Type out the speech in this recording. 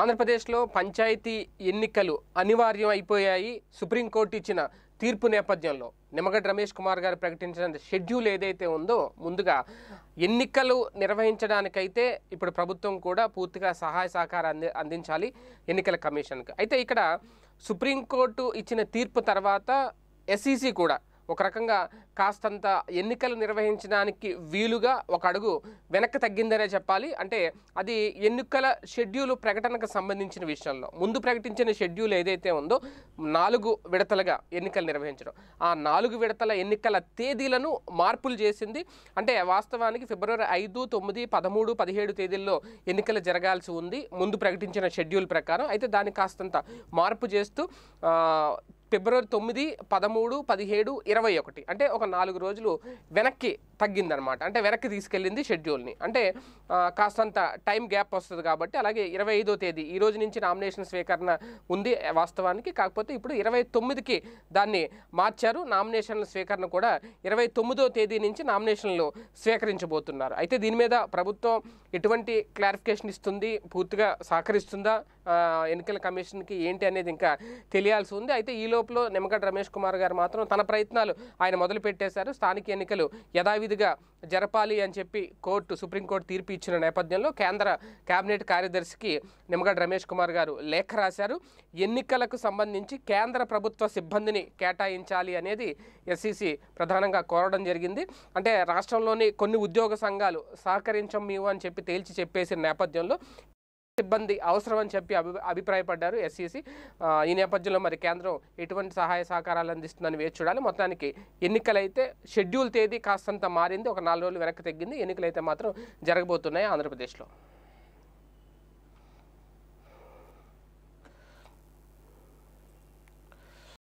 ఆంధ్రప్రదేశ్లో పంచాయతీ ఎన్నికలు అనివార్యం అయిపోయాయి సుప్రీంకోర్టు ఇచ్చిన తీర్పు నేపథ్యంలో నిమ్మగడ్డ రమేష్ కుమార్ గారు ప్రకటించిన షెడ్యూల్ ఏదైతే ఉందో ముందుగా ఎన్నికలు నిర్వహించడానికైతే ఇప్పుడు ప్రభుత్వం కూడా పూర్తిగా సహాయ సహకారం అంది అందించాలి ఎన్నికల కమిషన్కి అయితే ఇక్కడ సుప్రీంకోర్టు ఇచ్చిన తీర్పు తర్వాత ఎస్ఈసి కూడా ఒక రకంగా కాస్తంత ఎన్నికలు నిర్వహించడానికి వీలుగా ఒక అడుగు వెనక్కి తగ్గిందనే చెప్పాలి అంటే అది ఎన్నికల షెడ్యూల్ ప్రకటనకు సంబంధించిన విషయంలో ముందు ప్రకటించిన షెడ్యూల్ ఏదైతే ఉందో నాలుగు విడతలుగా ఎన్నికలు నిర్వహించడం ఆ నాలుగు విడతల ఎన్నికల తేదీలను మార్పులు చేసింది అంటే వాస్తవానికి ఫిబ్రవరి ఐదు తొమ్మిది పదమూడు పదిహేడు తేదీల్లో ఎన్నికలు జరగాల్సి ఉంది ముందు ప్రకటించిన షెడ్యూల్ ప్రకారం అయితే దాన్ని కాస్తంత మార్పు చేస్తూ ఫిబ్రవరి తొమ్మిది పదమూడు పదిహేడు ఇరవై ఒకటి అంటే ఒక నాలుగు రోజులు వెనక్కి తగ్గిందనమాట అంటే వెనక్కి తీసుకెళ్ళింది షెడ్యూల్ని అంటే కాస్తంత టైం గ్యాప్ వస్తుంది కాబట్టి అలాగే ఇరవై ఐదో తేదీ ఈ రోజు నుంచి నామినేషన్ స్వీకరణ ఉంది వాస్తవానికి కాకపోతే ఇప్పుడు ఇరవై తొమ్మిదికి దాన్ని మార్చారు నామినేషన్ల స్వీకరణ కూడా ఇరవై తొమ్మిదో తేదీ నుంచి నామినేషన్లు స్వీకరించబోతున్నారు అయితే దీని మీద ప్రభుత్వం ఎటువంటి క్లారిఫికేషన్ ఇస్తుంది పూర్తిగా సహకరిస్తుందా ఎన్నికల కమిషన్కి ఏంటి అనేది ఇంకా తెలియాల్సి ఉంది అయితే ఈలో లోపల నిమ్మగడ్డ రమేష్ కుమార్ గారు మాత్రం తన ప్రయత్నాలు ఆయన మొదలు పెట్టేశారు స్థానిక ఎన్నికలు యథావిధిగా జరపాలి అని చెప్పి కోర్టు సుప్రీంకోర్టు తీర్పు ఇచ్చిన నేపథ్యంలో కేంద్ర కేబినెట్ కార్యదర్శికి నిమ్మగడ్డ రమేష్ కుమార్ గారు లేఖ రాశారు ఎన్నికలకు సంబంధించి కేంద్ర ప్రభుత్వ సిబ్బందిని కేటాయించాలి అనేది ఎస్సీసీ ప్రధానంగా కోరడం జరిగింది అంటే రాష్ట్రంలోని కొన్ని ఉద్యోగ సంఘాలు సహకరించం మేము అని చెప్పి తేల్చి చెప్పేసిన నేపథ్యంలో సిబ్బంది అవసరం అని చెప్పి అభి అభిప్రాయపడ్డారు ఎస్సీసీ ఈ నేపథ్యంలో మరి కేంద్రం ఎటువంటి సహాయ సహకారాలు అందిస్తుందని వేచి చూడాలి మొత్తానికి ఎన్నికలైతే షెడ్యూల్ తేదీ కాస్తంత మారింది ఒక నాలుగు రోజులు వెనక్కి తగ్గింది ఎన్నికలైతే మాత్రం జరగబోతున్నాయి ఆంధ్రప్రదేశ్లో